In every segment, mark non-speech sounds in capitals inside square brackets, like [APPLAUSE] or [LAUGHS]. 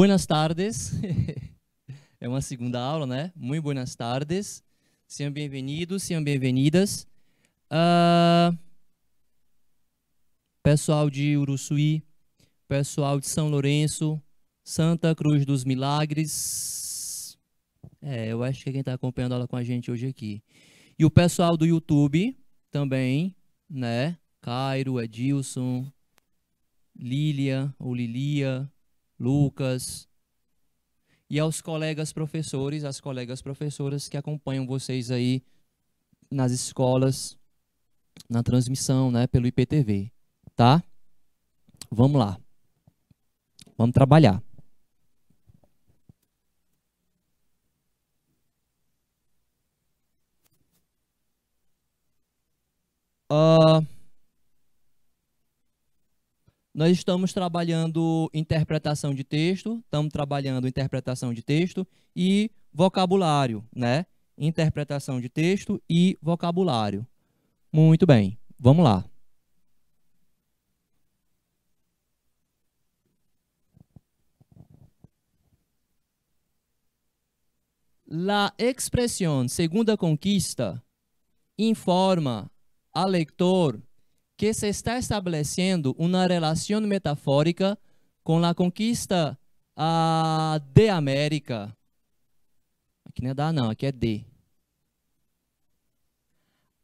Buenas tardes. [LAUGHS] é uma segunda aula, né? Muito buenas tardes. Sejam bem-vindos, sejam bem-vindas. Uh, pessoal de Uruçuí, pessoal de São Lourenço, Santa Cruz dos Milagres. É, eu acho que quem está acompanhando a aula com a gente hoje é aqui. E o pessoal do YouTube também, né? Cairo, Edilson, Lilia ou Lilia, Lucas, e aos colegas professores, às colegas professoras que acompanham vocês aí nas escolas, na transmissão, né, pelo IPTV, tá? Vamos lá. Vamos trabalhar. Uh, nós estamos trabalhando interpretação de texto, estamos trabalhando interpretação de texto e vocabulário, né? Interpretação de texto e vocabulário. Muito bem, vamos lá. La expressão segunda conquista informa ao leitor que se está estabelecendo uma relação metafórica com a conquista uh, de América. Aqui não é da, não, aqui é de.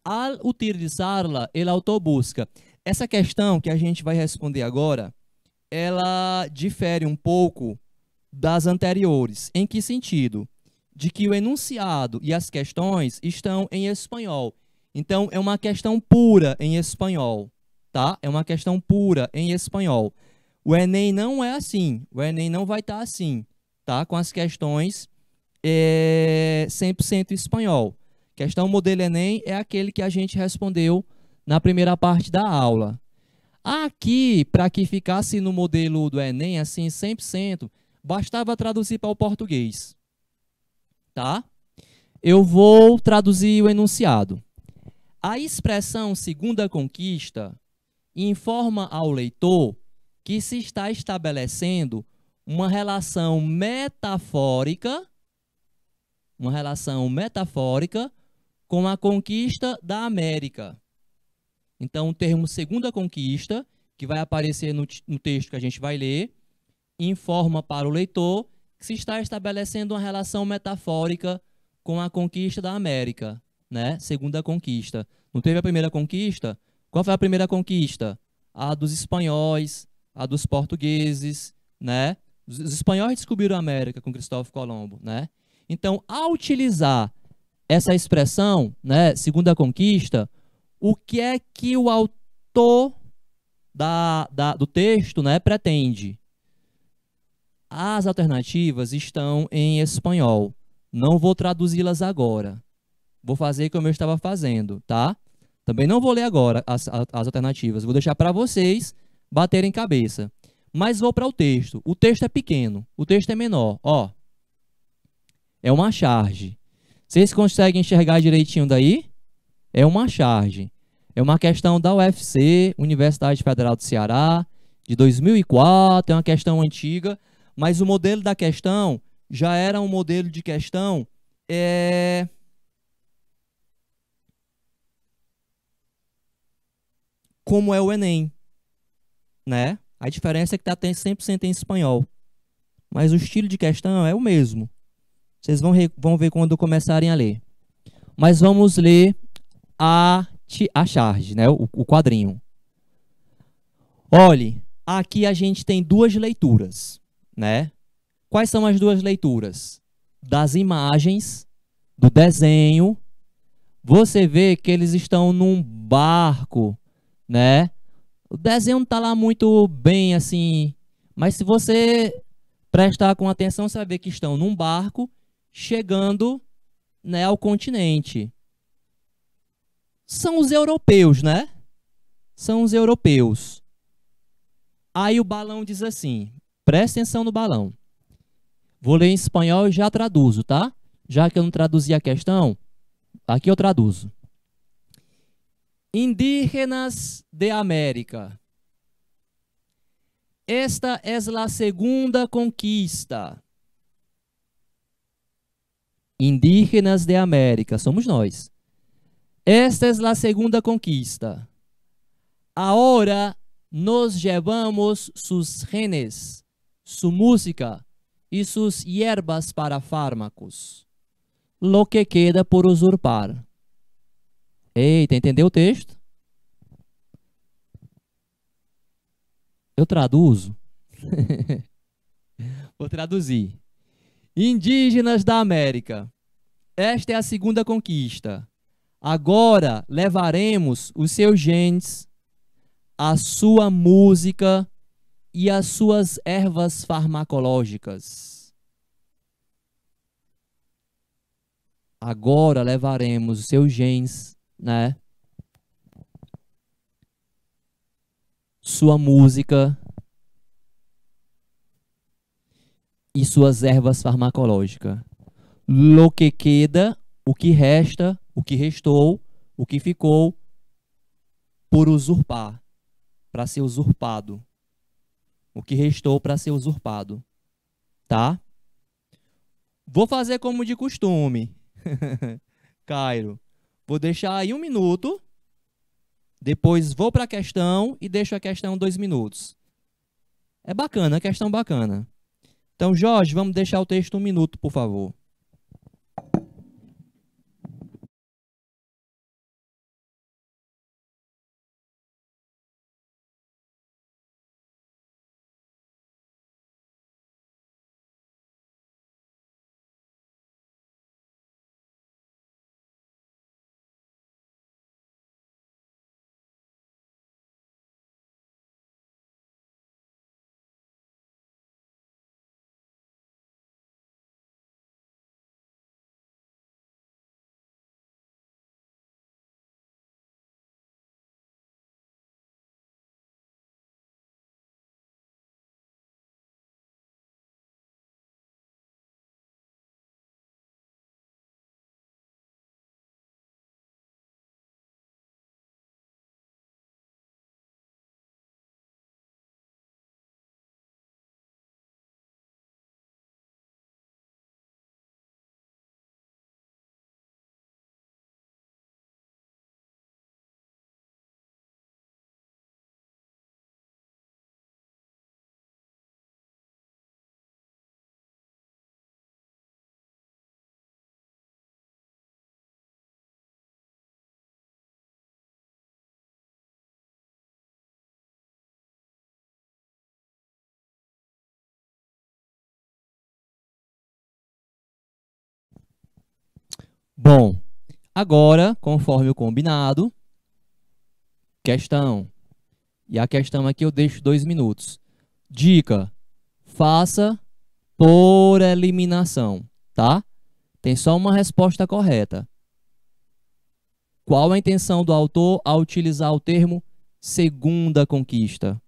Al utilizá-la, el busca. Essa questão que a gente vai responder agora, ela difere um pouco das anteriores. Em que sentido? De que o enunciado e as questões estão em espanhol então, é uma questão pura em espanhol, tá? É uma questão pura em espanhol. O Enem não é assim. O Enem não vai estar tá assim, tá? Com as questões é, 100% espanhol. Questão modelo Enem é aquele que a gente respondeu na primeira parte da aula. Aqui, para que ficasse no modelo do Enem, assim, 100%, bastava traduzir para o português, tá? Eu vou traduzir o enunciado. A expressão segunda conquista informa ao leitor que se está estabelecendo uma relação metafórica, uma relação metafórica com a conquista da América. Então, o termo segunda conquista, que vai aparecer no, no texto que a gente vai ler, informa para o leitor que se está estabelecendo uma relação metafórica com a conquista da América né? Segunda conquista. Não teve a primeira conquista? Qual foi a primeira conquista? A dos espanhóis, a dos portugueses, né? Os espanhóis descobriram a América com Cristóvão Colombo, né? Então, ao utilizar essa expressão, né, segunda conquista, o que é que o autor da, da, do texto né, pretende? As alternativas estão em espanhol. Não vou traduzi-las agora. Vou fazer como eu estava fazendo, tá? Também não vou ler agora as, as alternativas, vou deixar para vocês baterem cabeça. Mas vou para o texto. O texto é pequeno, o texto é menor, ó. É uma charge. Vocês conseguem enxergar direitinho daí? É uma charge. É uma questão da UFC, Universidade Federal do Ceará, de 2004, é uma questão antiga, mas o modelo da questão já era um modelo de questão é, como é o Enem, né? A diferença é que está 100% em espanhol. Mas o estilo de questão é o mesmo. Vocês vão, vão ver quando começarem a ler. Mas vamos ler a, a charge, né? o, o quadrinho. Olhe, aqui a gente tem duas leituras, né? Quais são as duas leituras? Das imagens, do desenho. Você vê que eles estão num barco né? O desenho não tá lá muito bem assim, mas se você prestar com atenção, você vai ver que estão num barco chegando, né, ao continente. São os europeus, né? São os europeus. Aí o balão diz assim: presta atenção no balão. Vou ler em espanhol e já traduzo, tá? Já que eu não traduzi a questão, aqui eu traduzo indígenas de América. Esta é a segunda conquista. Indígenas de América, somos nós. Esta é a segunda conquista. Agora nos levamos seus genes, sua música e suas hierbas para fármacos. Lo que queda por usurpar. Eita, entendeu o texto? Eu traduzo. [LAUGHS] Vou traduzir. Indígenas da América, esta é a segunda conquista. Agora levaremos os seus genes, a sua música e as suas ervas farmacológicas. Agora levaremos os seus genes, né? Sua música e suas ervas farmacológicas. Lo que queda, o que resta, o que restou, o que ficou por usurpar, para ser usurpado. O que restou para ser usurpado. Tá? Vou fazer como de costume. [LAUGHS] Cairo. Vou deixar aí um minuto, depois vou para a questão e deixo a questão dois minutos. É bacana, é questão bacana. Então, Jorge, vamos deixar o texto um minuto, por favor. Bom, agora, conforme o combinado, questão. E a questão aqui é eu deixo dois minutos. Dica: faça por eliminação, tá? Tem só uma resposta correta. Qual a intenção do autor ao utilizar o termo segunda conquista?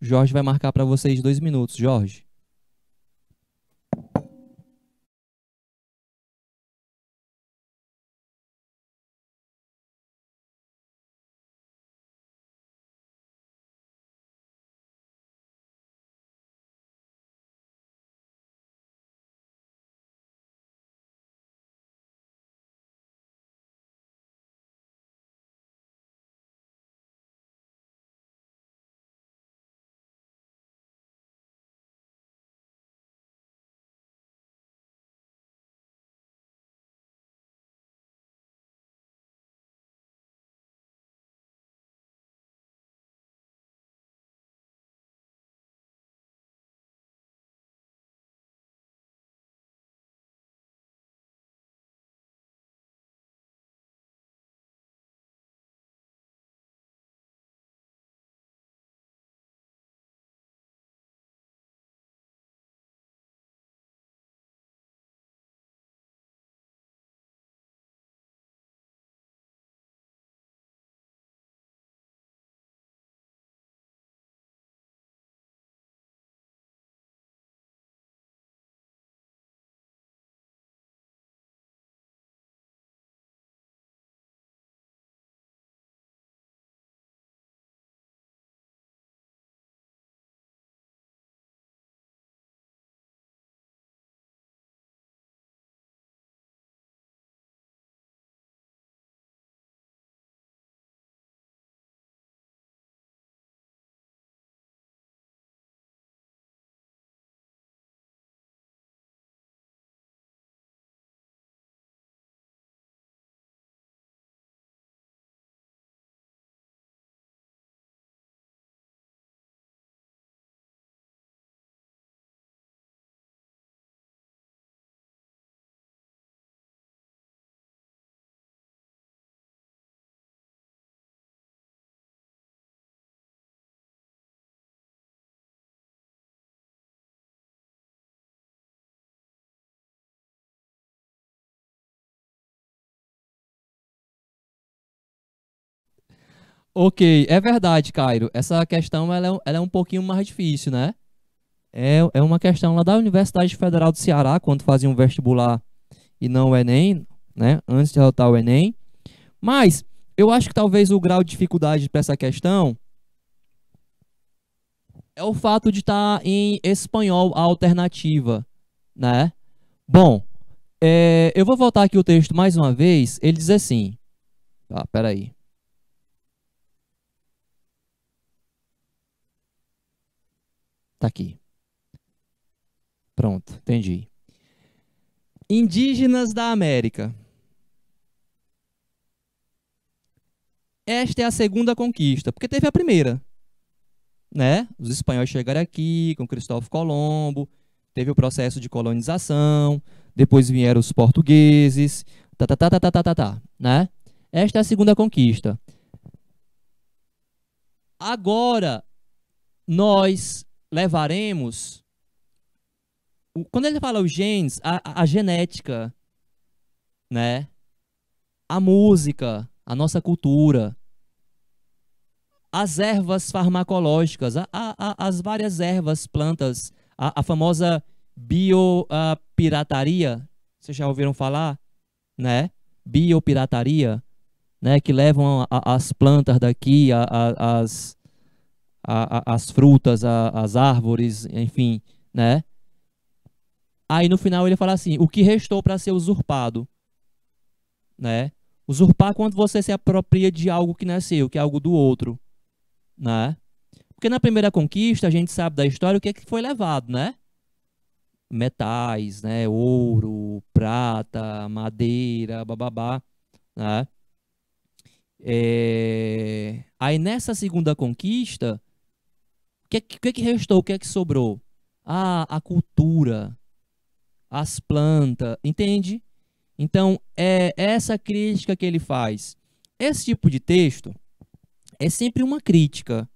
Jorge vai marcar para vocês dois minutos. Jorge. Ok, é verdade, Cairo. Essa questão ela é, ela é um pouquinho mais difícil, né? É, é uma questão lá da Universidade Federal do Ceará, quando fazia um vestibular e não o Enem, né? Antes de adotar o Enem. Mas eu acho que talvez o grau de dificuldade para essa questão é o fato de estar tá em espanhol a alternativa, né? Bom, é, eu vou voltar aqui o texto mais uma vez. Ele diz assim. Ah, peraí. Está aqui. Pronto, entendi. Indígenas da América. Esta é a segunda conquista, porque teve a primeira. Né? Os espanhóis chegaram aqui com Cristóvão Colombo, teve o processo de colonização, depois vieram os portugueses, tá, tá, tá, tá, tá, tá, tá, tá né? Esta é a segunda conquista. Agora, nós, levaremos. Quando ele fala os genes, a, a genética, né? A música, a nossa cultura, as ervas farmacológicas, a, a, as várias ervas, plantas, a, famosa biopirataria, vocês já ouviram falar, né? Biopirataria, né? Que levam as plantas daqui, as, a, a, as frutas, as árvores, enfim, né? Aí no final ele fala assim: o que restou para ser usurpado, né? Usurpar quando você se apropria de algo que nasceu, é que é algo do outro, né? Porque na primeira conquista a gente sabe da história o que, é que foi levado, né? Metais, né? Ouro, prata, madeira, bababá, né? É... Aí nessa segunda conquista, que, que, é que restou? O que é que sobrou? Ah, a cultura, as plantas, entende? Então, é essa crítica que ele faz. Esse tipo de texto é sempre uma crítica,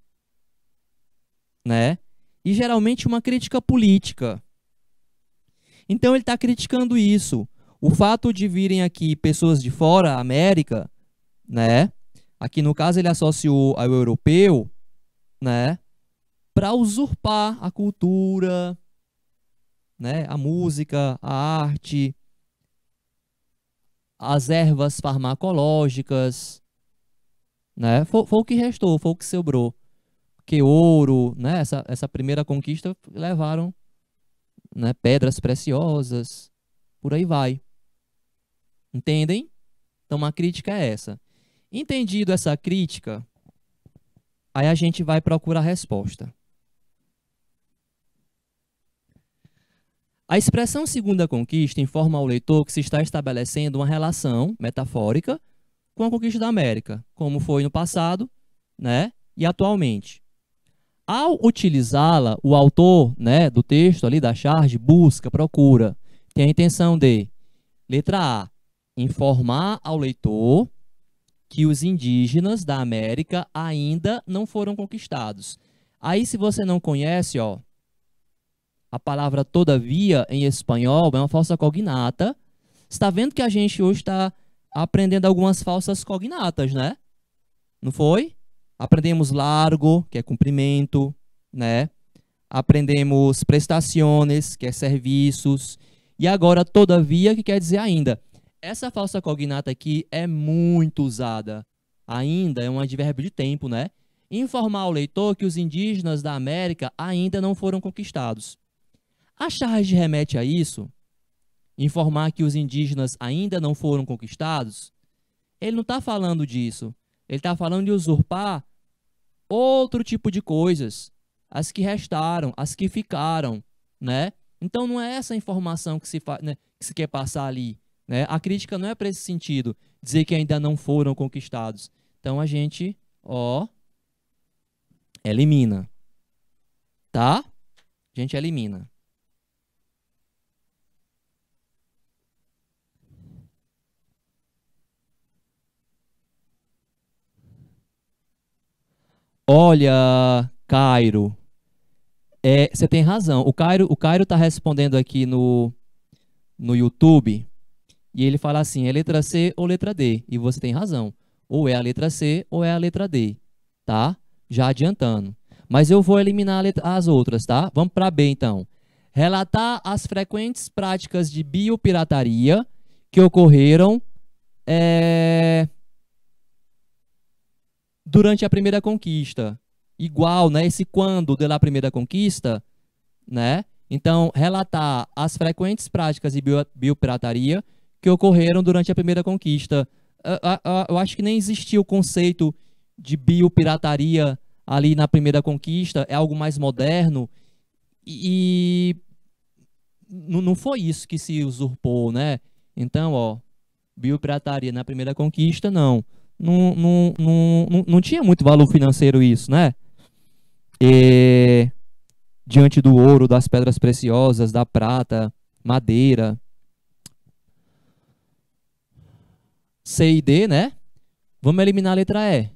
né? E geralmente uma crítica política. Então, ele está criticando isso. O fato de virem aqui pessoas de fora, América, né? Aqui no caso ele associou ao europeu, né? para usurpar a cultura, né, a música, a arte, as ervas farmacológicas, né? Foi, foi, o que restou, foi o que sobrou. Que ouro, né? Essa, essa primeira conquista levaram, né? Pedras preciosas, por aí vai. Entendem? Então a crítica é essa. Entendido essa crítica, aí a gente vai procurar a resposta. A expressão segunda conquista informa ao leitor que se está estabelecendo uma relação metafórica com a conquista da América, como foi no passado né, e atualmente. Ao utilizá-la, o autor né, do texto ali da charge busca, procura, tem a intenção de, letra A, informar ao leitor que os indígenas da América ainda não foram conquistados. Aí, se você não conhece, ó, a palavra todavia em espanhol é uma falsa cognata. Está vendo que a gente hoje está aprendendo algumas falsas cognatas, né? Não foi? Aprendemos largo, que é cumprimento, né? Aprendemos prestações, que é serviços. E agora, todavia, que quer dizer ainda. Essa falsa cognata aqui é muito usada. Ainda é um advérbio de tempo, né? Informar o leitor que os indígenas da América ainda não foram conquistados. A charge remete a isso, informar que os indígenas ainda não foram conquistados. Ele não está falando disso. Ele está falando de usurpar outro tipo de coisas, as que restaram, as que ficaram, né? Então não é essa informação que se, né, que se quer passar ali. Né? A crítica não é para esse sentido, dizer que ainda não foram conquistados. Então a gente, ó, elimina. Tá? A gente elimina. Olha, Cairo, é, você tem razão. O Cairo o Cairo está respondendo aqui no, no YouTube e ele fala assim: é letra C ou letra D? E você tem razão. Ou é a letra C ou é a letra D, tá? Já adiantando. Mas eu vou eliminar letra, as outras, tá? Vamos para B então. Relatar as frequentes práticas de biopirataria que ocorreram é, durante a primeira conquista. Igual, né? Esse quando de la primeira conquista, né? Então, relatar as frequentes práticas de bio, biopirataria que ocorreram durante a primeira conquista. Eu, acho que nem existia o conceito de biopirataria ali na primeira conquista, é algo mais moderno. E, e não foi isso que se usurpou, né? Então, ó, biopirataria na primeira conquista, não não, não, não, não tinha muito valor financeiro isso, né? E, diante do ouro, das pedras preciosas, da prata, madeira. C e D, né? Vamos eliminar a letra E.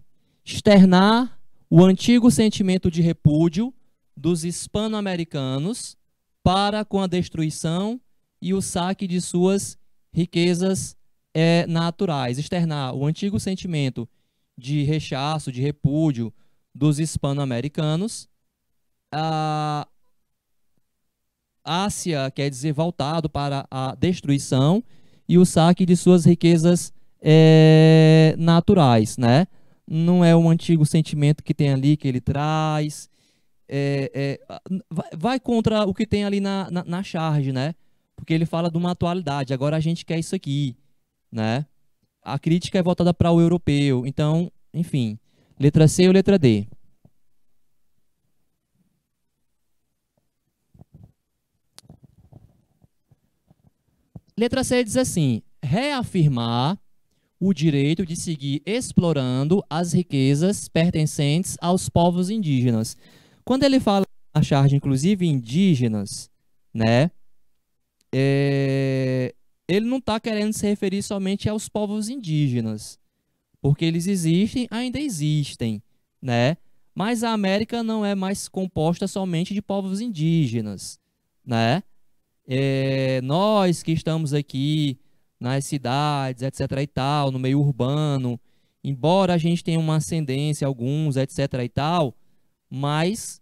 Externar o antigo sentimento de repúdio dos hispano-americanos para com a destruição e o saque de suas riquezas é, naturais, externar o antigo sentimento de rechaço, de repúdio dos hispano-americanos. A Ásia quer dizer voltado para a destruição e o saque de suas riquezas é, naturais, né? Não é um antigo sentimento que tem ali que ele traz. É, é, vai, contra o que tem ali na, na, na charge, né? Porque ele fala de uma atualidade. Agora a gente quer isso aqui né? A crítica é voltada para o europeu. Então, enfim, letra C ou letra D? Letra C diz assim: reafirmar o direito de seguir explorando as riquezas pertencentes aos povos indígenas. Quando ele fala na charge, inclusive indígenas, né? É, ele não está querendo se referir somente aos povos indígenas, porque eles existem, ainda existem, né? Mas a América não é mais composta somente de povos indígenas, né? É, nós que estamos aqui nas cidades, etc. e tal, no meio urbano, embora a gente tenha uma ascendência, alguns, etc. e tal, mas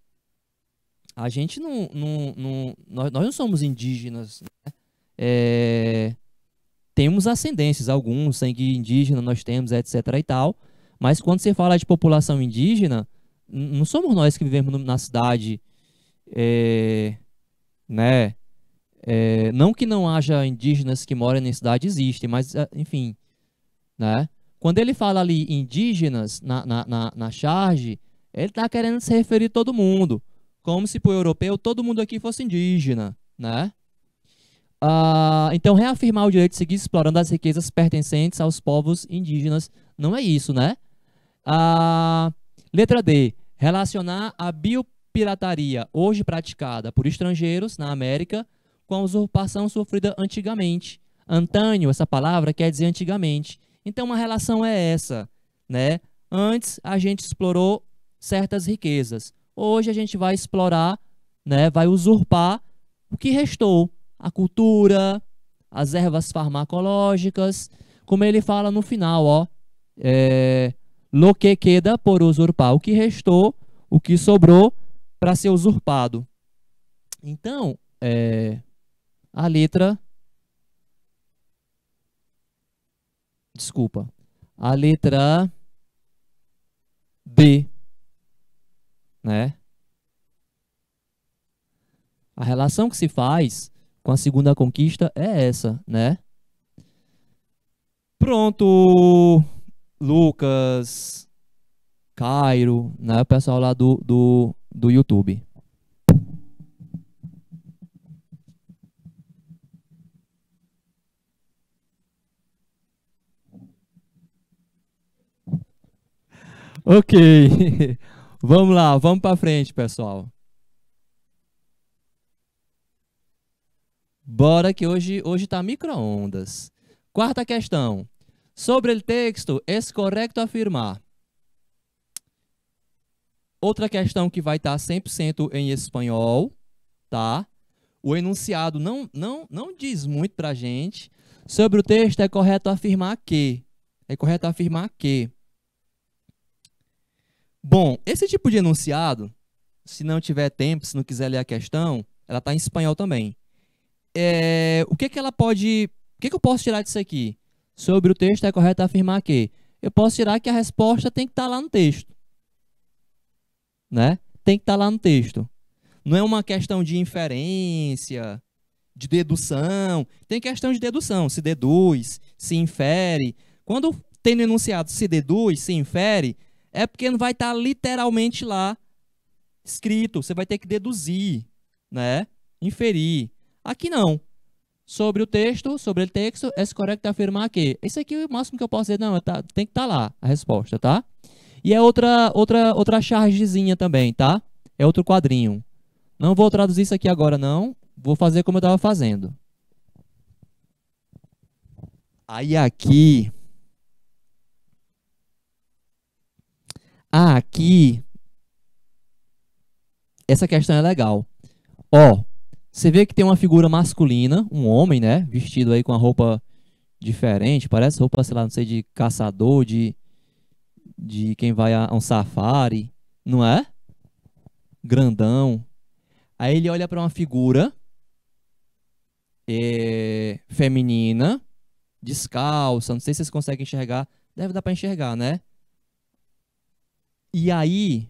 a gente não, não, não nós, nós não somos indígenas, né? É, temos ascendências, alguns, sangue indígena nós temos, etc. e tal. Mas quando você fala de população indígena, não somos nós que vivemos na cidade, é, né? É, não que não haja indígenas que moram na cidade, existem, mas, ah, enfim, né? Quando ele fala ali indígenas na, na, na, na charge, ele está querendo se referir a todo mundo, como se por europeu todo mundo aqui fosse indígena, né? Uh, então, reafirmar o direito de seguir explorando as riquezas pertencentes aos povos indígenas não é isso, né? Uh, letra D. Relacionar a biopirataria hoje praticada por estrangeiros na América com a usurpação sofrida antigamente. Antânio, essa palavra quer dizer antigamente. Então, uma relação é essa, né? Antes a gente explorou certas riquezas. Hoje a gente vai explorar, né? Vai usurpar o que restou, a cultura, as ervas farmacológicas, como ele fala no final, ó, é, lo que queda por usurpar, o que restou, o que sobrou para ser usurpado. Então, é, a letra, desculpa, a letra B, né? A relação que se faz com a segunda conquista é essa, né? Pronto, Lucas, Cairo, né? O pessoal lá do, do, do YouTube. Ok, [LAUGHS] vamos lá, vamos para frente, pessoal. Bora que hoje, hoje tá micro-ondas. Quarta questão. Sobre o texto, é correto afirmar. Outra questão que vai tá estar 100% em espanhol, tá? O enunciado não, não, não diz muito pra gente. Sobre o texto, é correto afirmar que. É correto afirmar que. Bom, esse tipo de enunciado, se não tiver tempo, se não quiser ler a questão, ela está em espanhol também é, o que, que ela pode. O que, que eu posso tirar disso aqui? Sobre o texto, é correto afirmar que eu posso tirar que a resposta tem que estar tá lá no texto. Né? Tem que estar tá lá no texto. Não é uma questão de inferência, de dedução. Tem questão de dedução. Se deduz, se infere. Quando tem no enunciado se deduz, se infere, é porque não vai estar tá literalmente lá escrito. Você vai ter que deduzir, né? Inferir. Aqui não. Sobre o texto, sobre o texto, é correto afirmar que isso aqui é o máximo que eu posso dizer, não, tá, tem que estar tá lá a resposta, tá? E é outra, outra, outra chargezinha também, tá? É outro quadrinho. Não vou traduzir isso aqui agora, não. Vou fazer como eu estava fazendo. Aí aqui... Ah, aqui... Essa questão é legal. Ó, você vê que tem uma figura masculina, um homem, né? Vestido aí com uma roupa diferente, parece roupa, sei lá, não sei, de caçador, de, de quem vai a um safari, não é? Grandão. Aí ele olha para uma figura é, feminina, descalça, não sei se vocês conseguem enxergar, deve dar para enxergar, né? E aí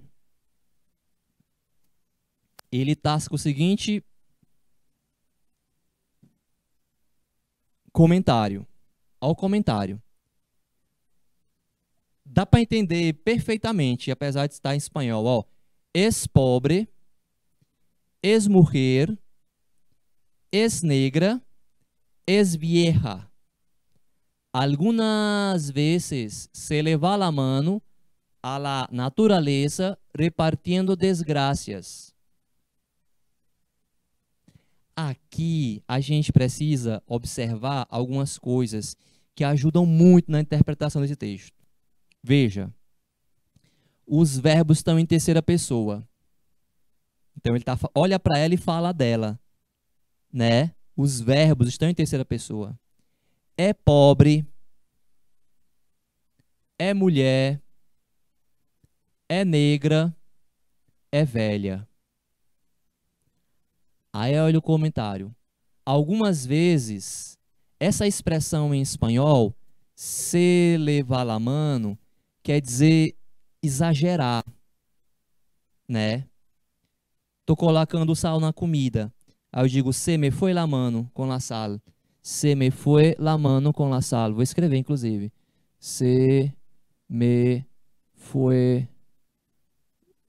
ele tá com o seguinte Comentário. Ao comentário. Dá para entender perfeitamente, apesar de estar em espanhol, ó. Es pobre, es mujer, es negra, es vieja. Algumas vezes se leva a mano à natureza repartindo desgraças. Aqui a gente precisa observar algumas coisas que ajudam muito na interpretação desse texto. Veja, os verbos estão em terceira pessoa. Então ele tá, olha para ela e fala dela, né? Os verbos estão em terceira pessoa. É pobre, é mulher, é negra, é velha. Aí olha o comentário. Algumas vezes, essa expressão em espanhol, se levar la mano, quer dizer exagerar, né? Tô colocando sal na comida. Aí eu digo, se me foi la mano com la sal. Se me foi la mano com la sal. Vou escrever, inclusive. Se me foi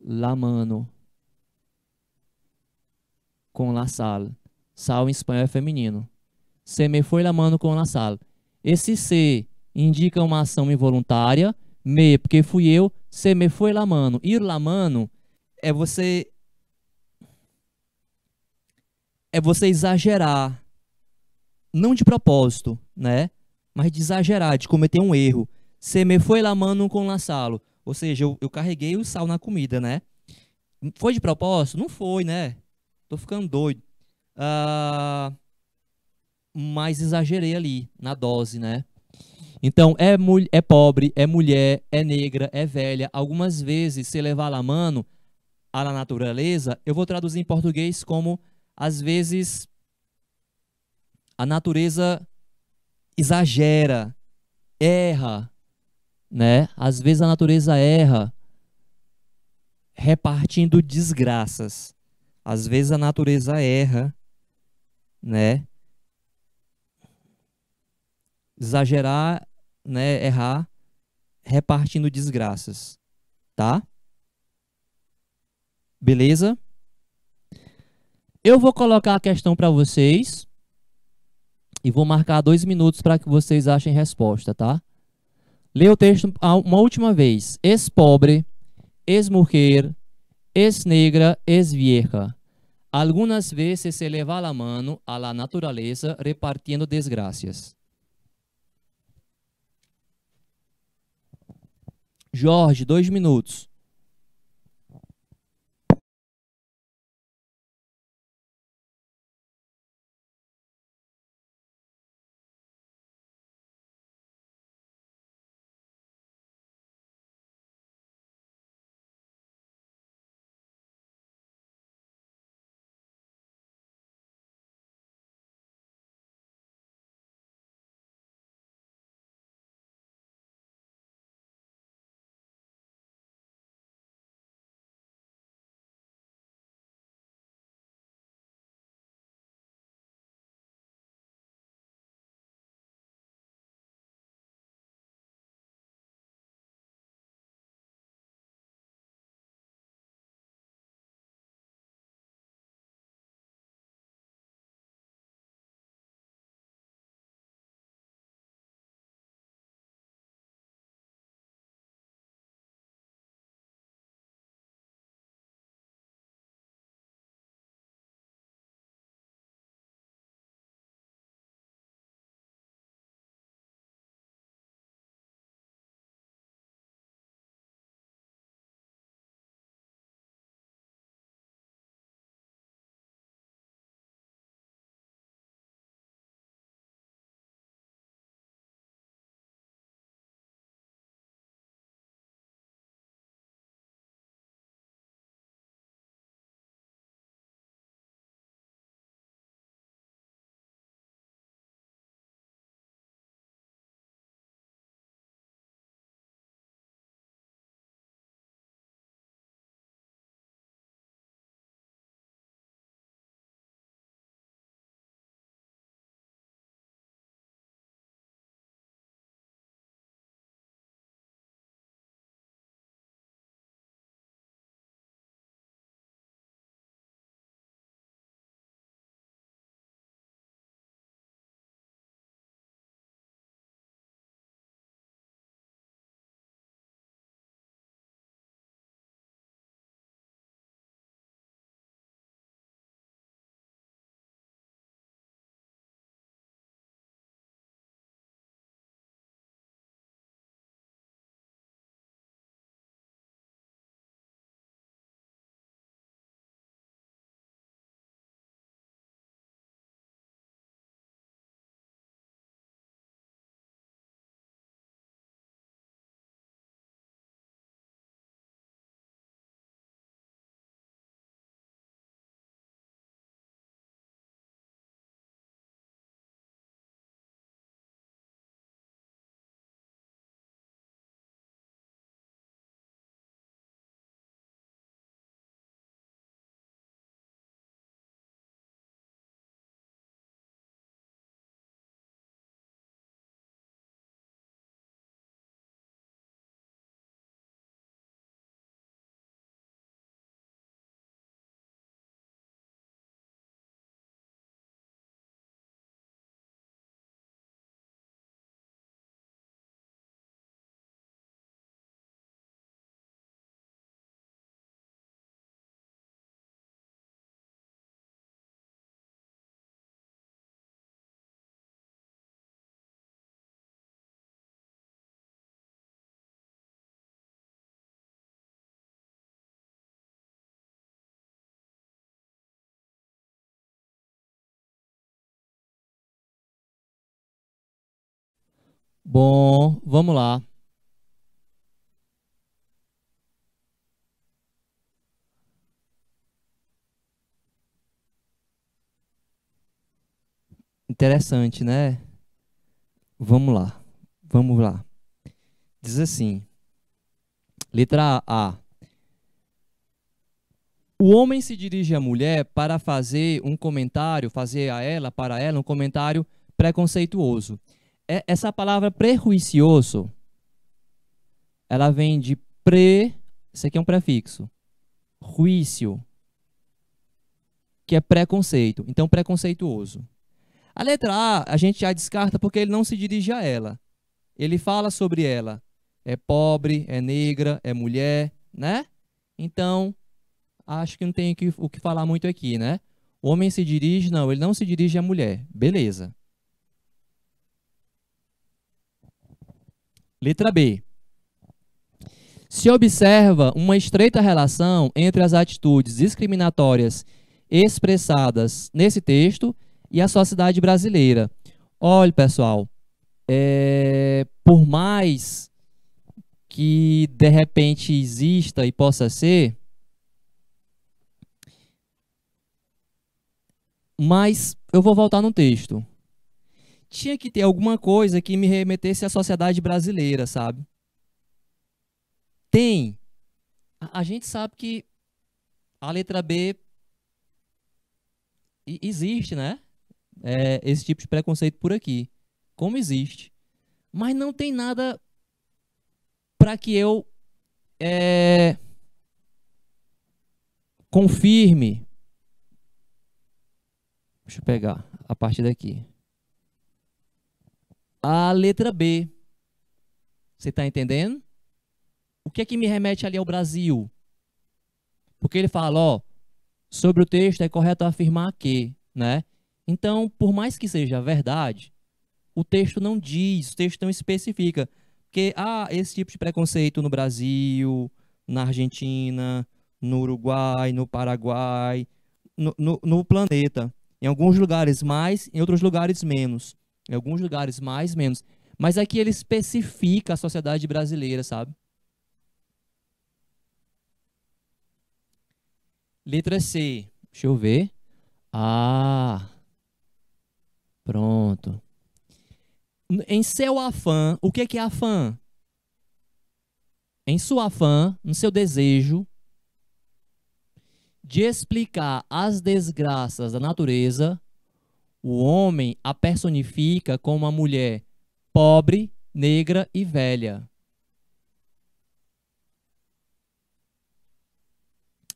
la mano com la sal. Sal em espanhol é feminino. Se me foi la mano com la sal. Esse se indica uma ação involuntária. Me, porque fui eu. Se me foi la mano. Ir la mano é você. É você exagerar. Não de propósito, né? Mas de exagerar, de cometer um erro. Se me foi la mano com la sal. Ou seja, eu, eu carreguei o sal na comida, né? Foi de propósito? Não foi, né? Tô ficando doido. Ah, mas exagerei ali na dose, né? Então, é, é pobre, é mulher, é negra, é velha. Algumas vezes, se levar a mano à la natureza, eu vou traduzir em português como, às vezes, a natureza exagera, erra, né? Às vezes a natureza erra repartindo desgraças. Às vezes a natureza erra, né? Exagerar, né, errar, repartindo desgraças, tá? Beleza? Eu vou colocar a questão para vocês e vou marcar dois minutos para que vocês achem resposta, tá? Leia o texto uma última vez. Ex-pobre, ex-mulher, ex-negra, ex-vieja. Algumas vezes se leva a mano a la repartindo desgraças. Jorge, dois minutos. Bom, vamos lá. Interessante, né? Vamos lá. Vamos lá. Diz assim: Letra A. O homem se dirige à mulher para fazer um comentário, fazer a ela, para ela, um comentário preconceituoso. É, essa palavra prejuicioso, ela vem de pre, isso aqui é um prefixo, juízo, que é preconceito, então preconceituoso. A letra A a gente já descarta porque ele não se dirige a ela. Ele fala sobre ela. É pobre, é negra, é mulher, né? Então, acho que não tem o que falar muito aqui, né? O homem se dirige, não, ele não se dirige à mulher. Beleza. Letra B. Se observa uma estreita relação entre as atitudes discriminatórias expressadas nesse texto e a sociedade brasileira. Olha, pessoal, é, por mais que de repente exista e possa ser, mas eu vou voltar no texto tinha que ter alguma coisa que me remetesse à sociedade brasileira, sabe? Tem. A, gente sabe que a letra B existe, né? É, esse tipo de preconceito por aqui. Como existe. Mas não tem nada para que eu é, confirme. Deixa eu pegar a partir daqui a letra B. Você está entendendo? O que é que me remete ali ao Brasil? Porque ele fala, ó, sobre o texto é correto afirmar que, né? Então, por mais que seja verdade, o texto não diz, o texto não especifica. Porque há ah, esse tipo de preconceito no Brasil, na Argentina, no Uruguai, no Paraguai, no, no, no planeta. Em alguns lugares mais, em outros lugares menos. Em alguns lugares mais, menos. Mas aqui ele especifica a sociedade brasileira, sabe? Letra C. Deixa eu ver. Ah. Pronto. Em seu afã, o que é, é afã? Em sua afã, no seu desejo de explicar as desgraças da natureza, o homem a personifica como uma mulher pobre, negra e velha.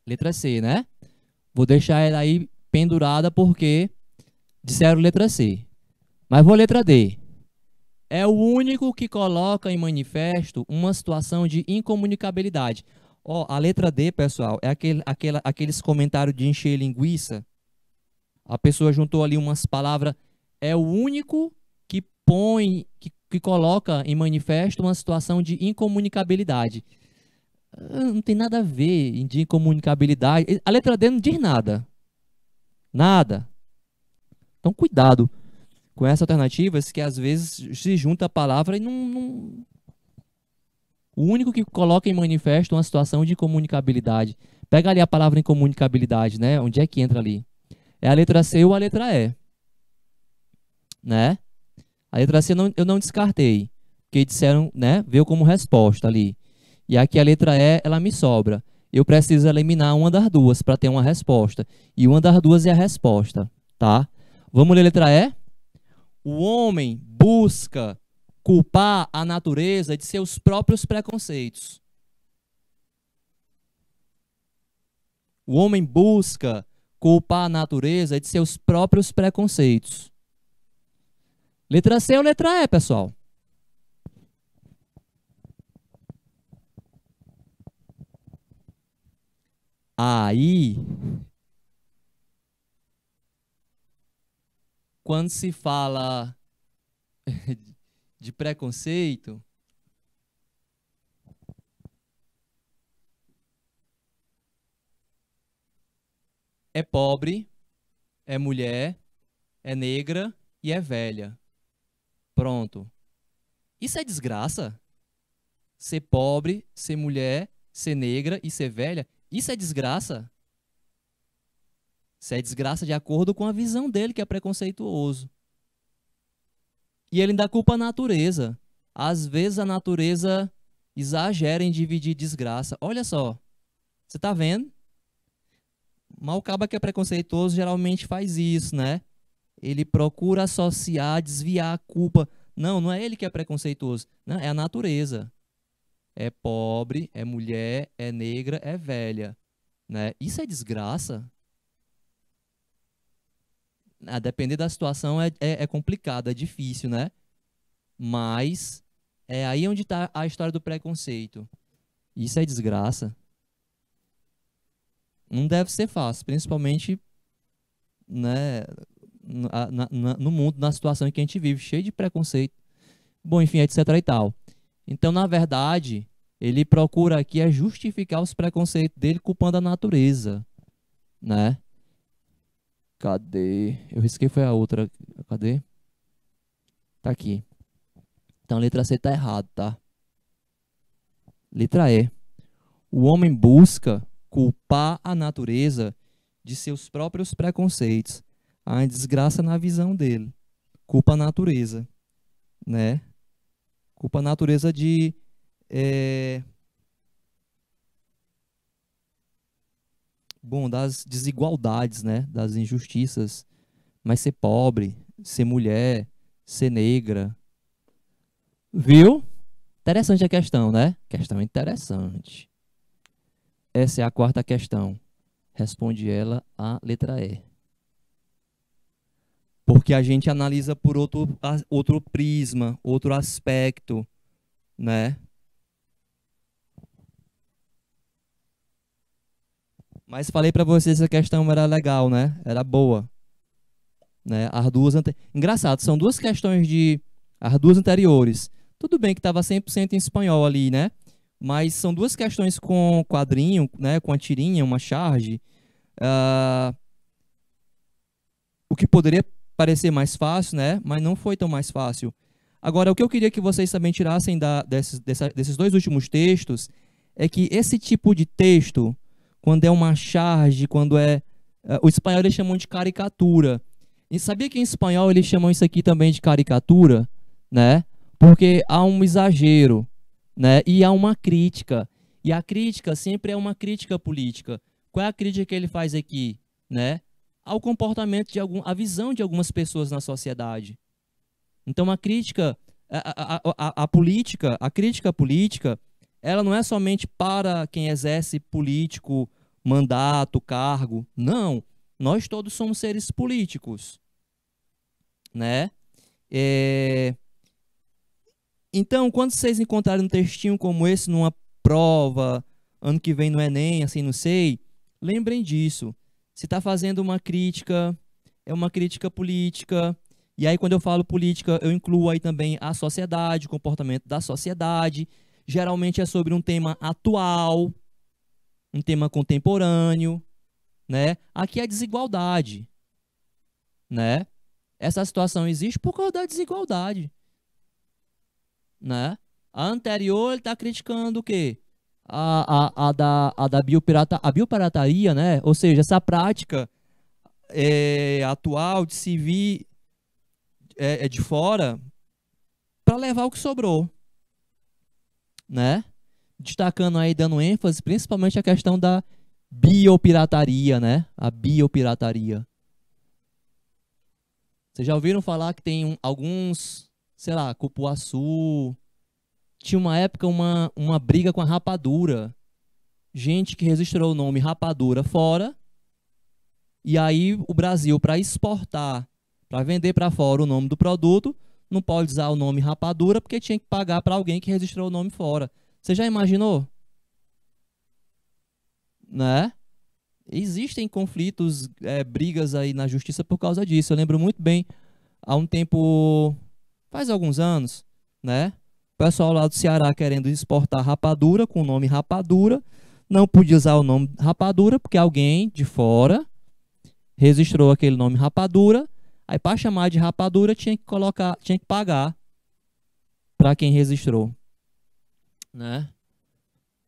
Letra C, né? Vou deixar ela aí pendurada porque disseram letra C. Mas vou letra D. É o único que coloca em manifesto uma situação de incomunicabilidade. Ó, oh, a letra D, pessoal, é aquele, aquela, aqueles comentários de encher linguiça a pessoa juntou ali umas palavras. É o único que põe, que, que coloca em manifesto uma situação de incomunicabilidade. Ah, não tem nada a ver de incomunicabilidade. A letra D não diz nada. Nada. Então, cuidado com essas alternativas que às vezes se junta a palavra e não, não... O único que coloca em manifesto uma situação de incomunicabilidade. Pega ali a palavra incomunicabilidade, né? Onde é que entra ali? é a letra C ou a letra E. Né? A letra C eu não, eu não descartei, porque disseram, né, veio como resposta ali. E aqui a letra E, ela me sobra. Eu preciso eliminar uma das duas para ter uma resposta. E uma das duas é a resposta, tá? Vamos ler a letra E? O homem busca culpar a natureza de seus próprios preconceitos. O homem busca culpa a natureza é de seus próprios preconceitos. Letra C ou é letra E, pessoal? Aí, quando se fala [LAUGHS] de preconceito, é pobre, é mulher, é negra e é velha. Pronto. Isso é desgraça? Ser pobre, ser mulher, ser negra e ser velha, isso é desgraça? Isso é desgraça de acordo com a visão dele, que é preconceituoso. E ele ainda culpa a natureza. Às vezes a natureza exagera em dividir desgraça. Olha só. Você está vendo? Mal o que é preconceituoso geralmente faz isso, né? Ele procura associar, desviar a culpa. Não, não é ele que é preconceituoso. Não, né? é a natureza. É pobre, é mulher, é negra, é velha. Né? Isso é desgraça? A depender da situação é, é, é complicado, é difícil, né? Mas é aí onde está a história do preconceito. Isso é desgraça não deve ser fácil, principalmente né, na, na, no mundo, na situação em que a gente vive, cheio de preconceito, bom, enfim, etc e tal. Então, na verdade, ele procura aqui é justificar os preconceitos dele culpando a natureza, né? Cadê? Eu risquei foi a outra. Cadê? Tá aqui. Então a letra C tá errada tá? Letra E. O homem busca culpar a natureza de seus próprios preconceitos. A desgraça na visão dele. Culpa a natureza, né? Culpa a natureza de é... bom das desigualdades, né? Das injustiças. Mas ser pobre, ser mulher, ser negra, viu? Interessante a questão, né? Questão interessante. Essa é a quarta questão. Responde ela a letra E. Porque a gente analisa por outro, outro prisma, outro aspecto, né? Mas falei para vocês que a questão era legal, né? Era boa. Né? As duas ante... Engraçado, são duas questões de... As duas anteriores. Tudo bem que estava 100% em espanhol ali, né? Mas são duas questões com quadrinho, né, com a tirinha, uma charge. Uh, o que poderia parecer mais fácil, né, mas não foi tão mais fácil. Agora, o que eu queria que vocês também tirassem da, desses, dessa, desses dois últimos textos é que esse tipo de texto, quando é uma charge, quando é. Uh, o espanhol eles chamam de caricatura. E sabia que em espanhol eles chamam isso aqui também de caricatura? Né? Porque há um exagero. Né? E há uma crítica. E a crítica sempre é uma crítica política. Qual é a crítica que ele faz aqui? Né? Ao comportamento de algum, à visão de algumas pessoas na sociedade. Então a crítica, a, a, a, a política, a crítica política, ela não é somente para quem exerce político, mandato, cargo. Não. Nós todos somos seres políticos. Né? É... Então, quando vocês encontrarem um textinho como esse numa prova, ano que vem no Enem, assim, não sei, lembrem disso. Se está fazendo uma crítica, é uma crítica política. E aí, quando eu falo política, eu incluo aí também a sociedade, o comportamento da sociedade. Geralmente é sobre um tema atual, um tema contemporâneo, né? Aqui é desigualdade, né? Essa situação existe por causa da desigualdade né? A anterior ele está criticando o quê? A, a, a, da, a da biopirata, a biopirataria, né? Ou seja, essa prática é, atual de se vir é, é de fora para levar o que sobrou, né? Destacando aí, dando ênfase, principalmente a questão da biopirataria, né? A biopirataria. Vocês já ouviram falar que tem um, alguns sei lá, cupuaçu. Tinha uma época uma, uma briga com a rapadura. Gente que registrou o nome rapadura fora. E aí o Brasil, para exportar, para vender para fora o nome do produto, não pode usar o nome rapadura porque tinha que pagar para alguém que registrou o nome fora. Você já imaginou? Né? Existem conflitos, é, brigas aí na justiça por causa disso. Eu lembro muito bem, há um tempo faz alguns anos, né? O pessoal lá do Ceará querendo exportar rapadura com o nome rapadura, não podia usar o nome rapadura porque alguém de fora registrou aquele nome rapadura. Aí para chamar de rapadura tinha que colocar, tinha que pagar para quem registrou, né?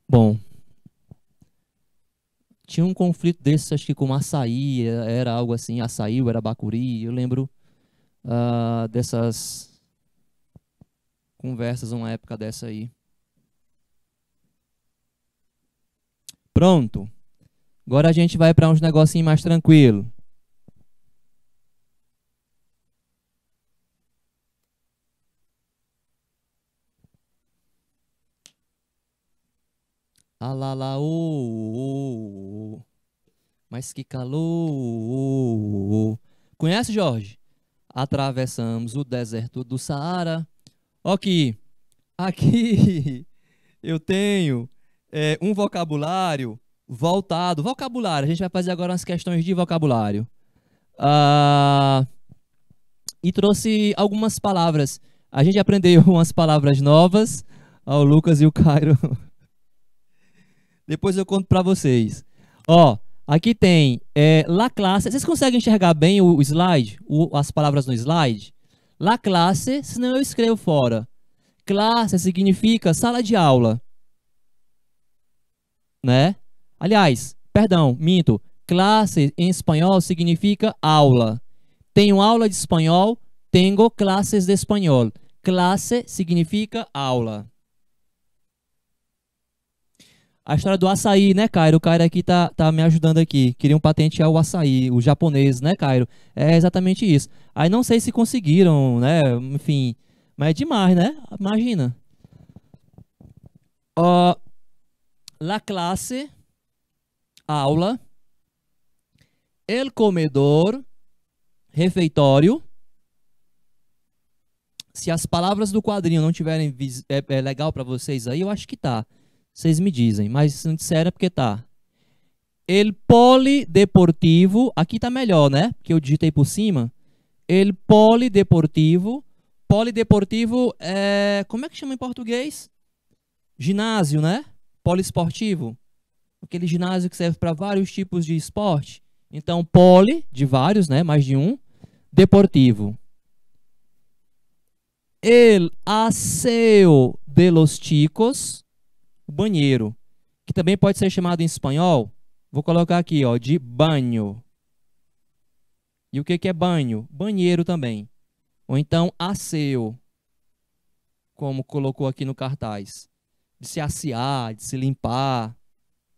Bom, tinha um conflito desse, acho que com açaí, era algo assim, açaí ou era bacuri, eu lembro uh, dessas conversas uma época dessa aí. Pronto. Agora a gente vai para uns negocinhos mais tranquilo. Alala, oh, oh, oh, mas que calor. Conhece, Jorge? Atravessamos o deserto do Saara Ok, aqui [LAUGHS] eu tenho é, um vocabulário voltado. Vocabulário, a gente vai fazer agora umas questões de vocabulário. Ah, e trouxe algumas palavras. A gente aprendeu [LAUGHS] umas palavras novas. ao Lucas e o Cairo. [LAUGHS] Depois eu conto para vocês. Ó, aqui tem é, La Classe. Vocês conseguem enxergar bem o slide? O, as palavras no slide? La classe, senão eu escrevo fora. Classe significa sala de aula. Né? Aliás, perdão, minto. Classe em espanhol significa aula. Tenho aula de espanhol, tenho classes de espanhol. Classe significa aula. A história do açaí, né, Cairo? O Cairo aqui tá, tá me ajudando aqui. Queriam patentear o açaí, o japonês, né, Cairo? É exatamente isso. Aí não sei se conseguiram, né? Enfim, mas é demais, né? Imagina. Uh, la classe, aula. El comedor, refeitório. Se as palavras do quadrinho não tiverem é, é legal para vocês aí, eu acho que tá vocês me dizem, mas se não disser é porque tá. El polideportivo, aqui tá melhor, né? Porque eu digitei por cima. El polideportivo. Polideportivo é. Como é que chama em português? Ginásio, né? Poliesportivo. Aquele ginásio que serve para vários tipos de esporte. Então, poli, de vários, né? Mais de um. Deportivo. El aseo de los chicos o banheiro, que também pode ser chamado em espanhol, vou colocar aqui, ó, de banho. E o que, que é banho? Banheiro também. Ou então aseo, como colocou aqui no cartaz. De se assear, de se limpar.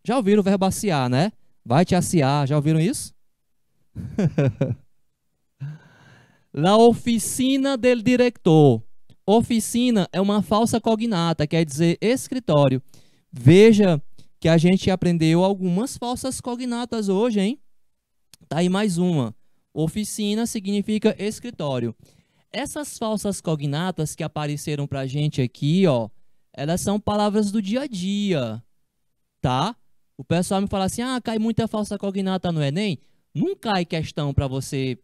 Já ouviram o verbo assear, né? Vai te assear, já ouviram isso? La [LAUGHS] oficina del diretor. Oficina é uma falsa cognata, quer dizer escritório. Veja que a gente aprendeu algumas falsas cognatas hoje, hein? Tá aí mais uma. Oficina significa escritório. Essas falsas cognatas que apareceram pra gente aqui, ó, elas são palavras do dia a dia, tá? O pessoal me fala assim: "Ah, cai muita falsa cognata no ENEM". Não cai questão para você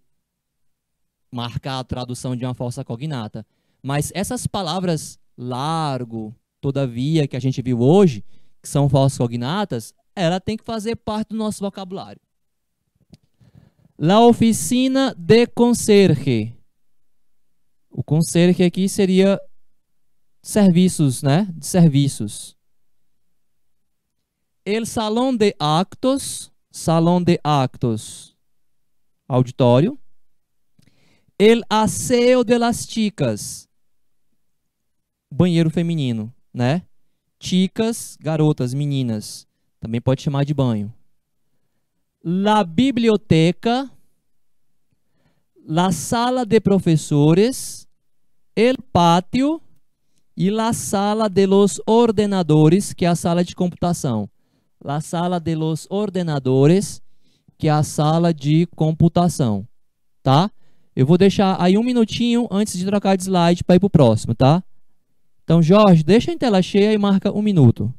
marcar a tradução de uma falsa cognata. Mas essas palavras largo, todavia, que a gente viu hoje, que são falsas cognatas, ela tem que fazer parte do nosso vocabulário. La oficina de conserje. O conserje aqui seria serviços, né? De serviços. El salão de actos, salão de actos, auditório. El aseo de las chicas, banheiro feminino, né? Ticas, garotas, meninas, também pode chamar de banho. La biblioteca, la sala de professores, el pátio e la sala de los ordenadores, que é a sala de computação. La sala de los ordenadores, que é a sala de computação, tá? Eu vou deixar aí um minutinho antes de trocar de slide para ir para o próximo, tá? Então, Jorge, deixa em tela cheia e marca um minuto.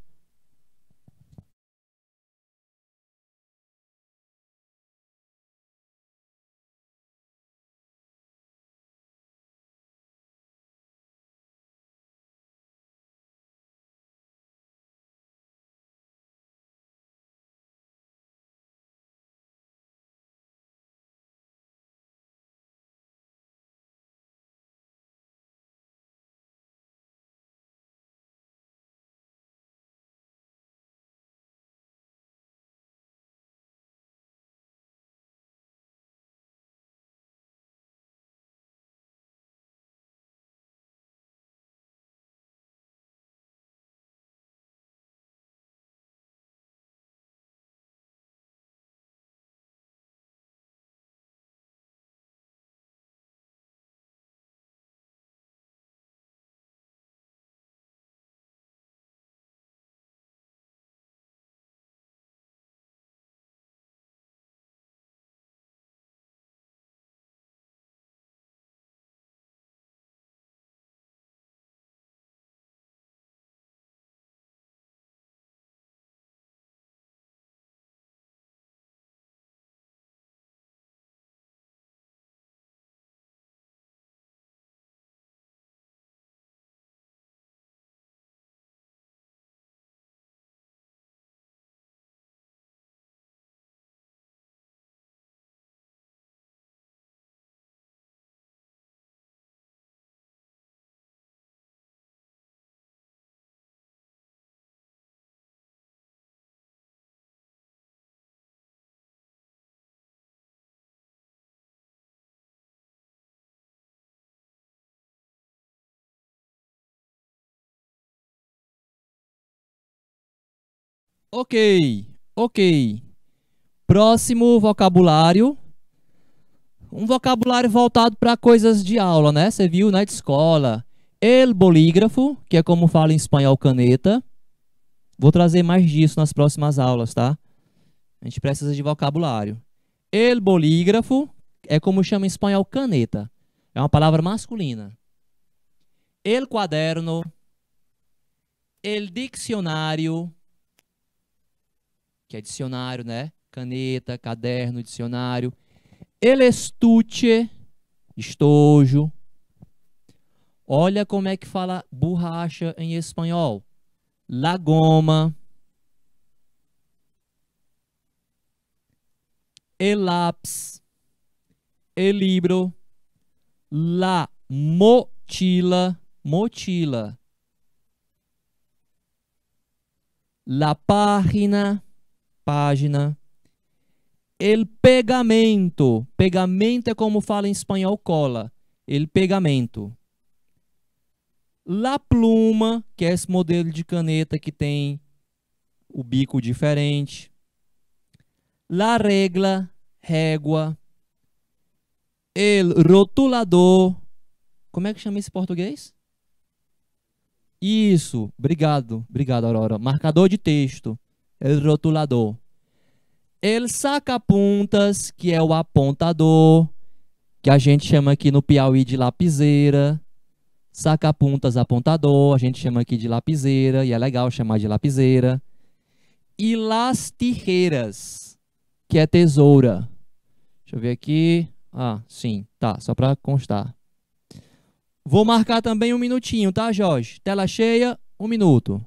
Ok, ok. Próximo vocabulário. Um vocabulário voltado para coisas de aula, né? Você viu na escola. El bolígrafo, que é como fala em espanhol caneta. Vou trazer mais disso nas próximas aulas, tá? A gente precisa de vocabulário. El bolígrafo é como chama em espanhol caneta. É uma palavra masculina. El quaderno. El dicionário que é dicionário, né? Caneta, caderno, dicionário. el estuche estojo. Olha como é que fala borracha em espanhol. La goma. El lápis. El libro. La mochila. Mochila. La página página. El pegamento. Pegamento é como fala em espanhol cola. El pegamento. La pluma, que é esse modelo de caneta que tem o bico diferente. La regla, régua. El rotulador. Como é que chama esse português? Isso, obrigado, obrigado, Aurora. Marcador de texto rotulador. Ele saca pontas, que é o apontador, que a gente chama aqui no Piauí de lapiseira. Saca pontas apontador, a gente chama aqui de lapiseira, e é legal chamar de lapiseira. E lastirreiras, que é tesoura. Deixa eu ver aqui. Ah, sim, tá, só para constar. Vou marcar também um minutinho, tá, Jorge? Tela cheia, um minuto.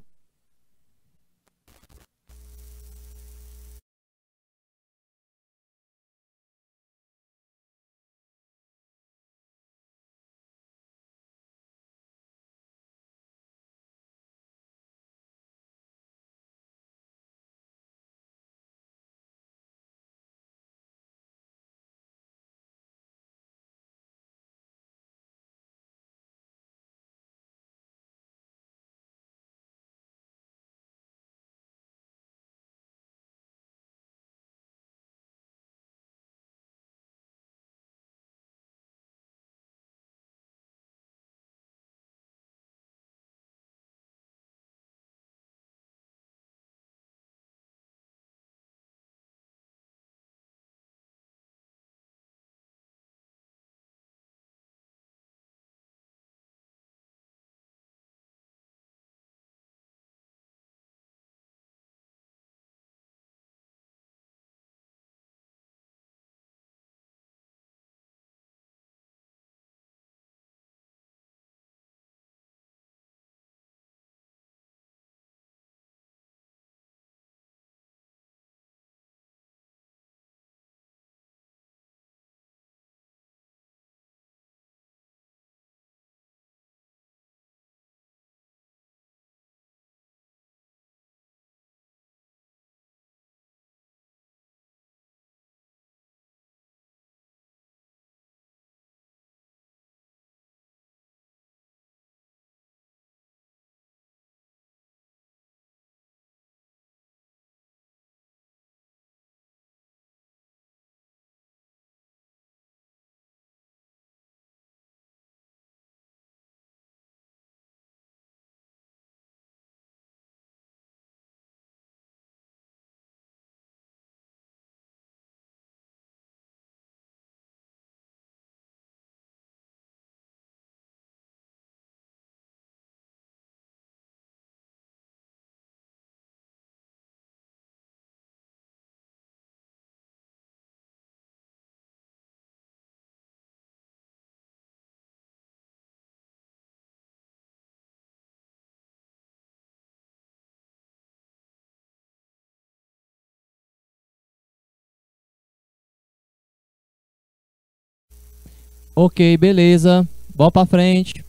Ok, beleza. Vou para frente.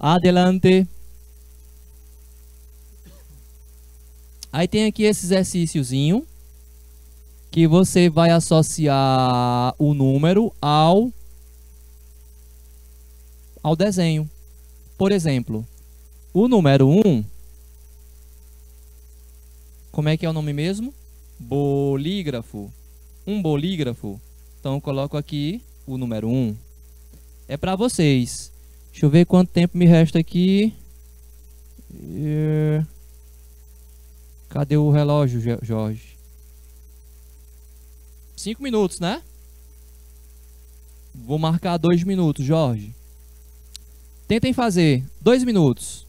Adelante. Aí tem aqui esse exercíciozinho que você vai associar o número ao ao desenho. Por exemplo, o número 1 Como é que é o nome mesmo? Bolígrafo. Um bolígrafo. Então eu coloco aqui o número 1 é para vocês. Deixa eu ver quanto tempo me resta aqui. É. Cadê o relógio, Jorge? Cinco minutos, né? Vou marcar dois minutos, Jorge. Tentem fazer dois minutos.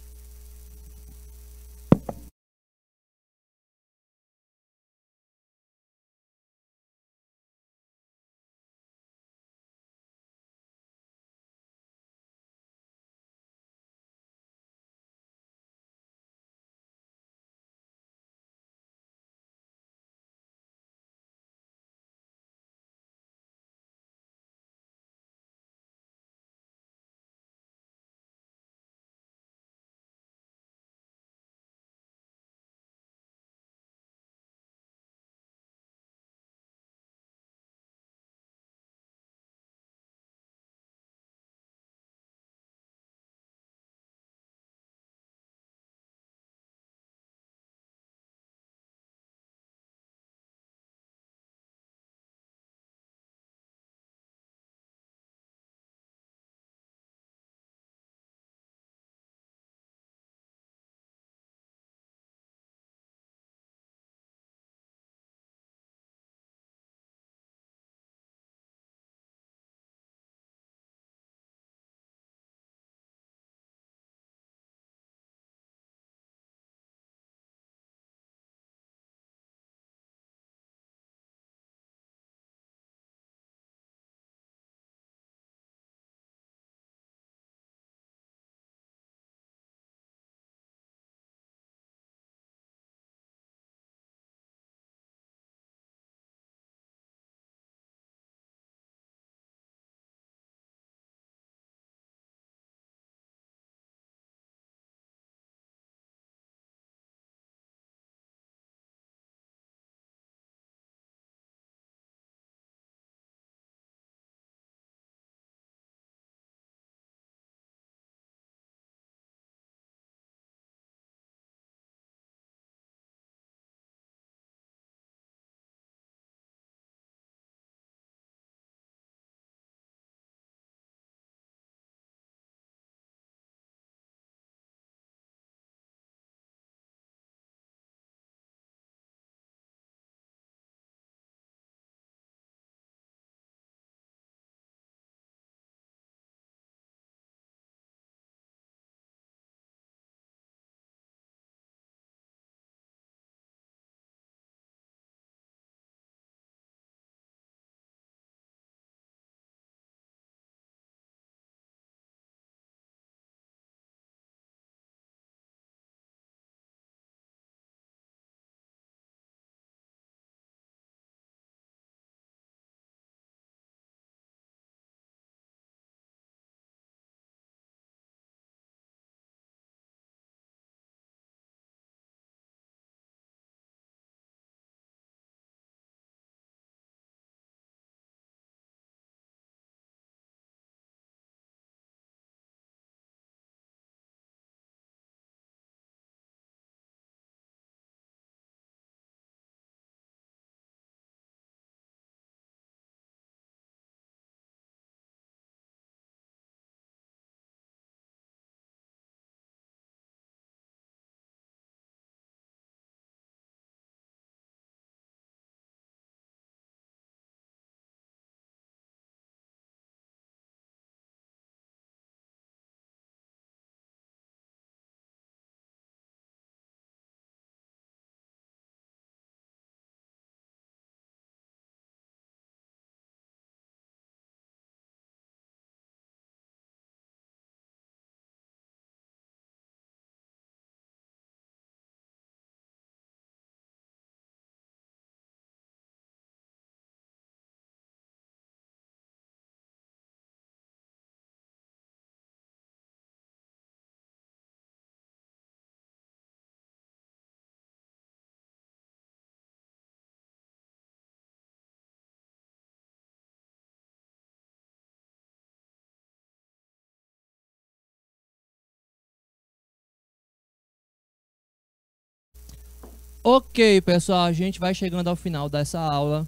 Ok, pessoal, a gente vai chegando ao final dessa aula.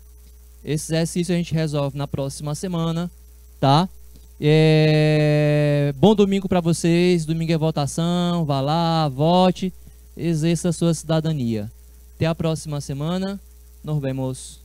Esse exercício a gente resolve na próxima semana, tá? É... Bom domingo para vocês. Domingo é votação. Vá lá, vote, exerça a sua cidadania. Até a próxima semana. Nos vemos.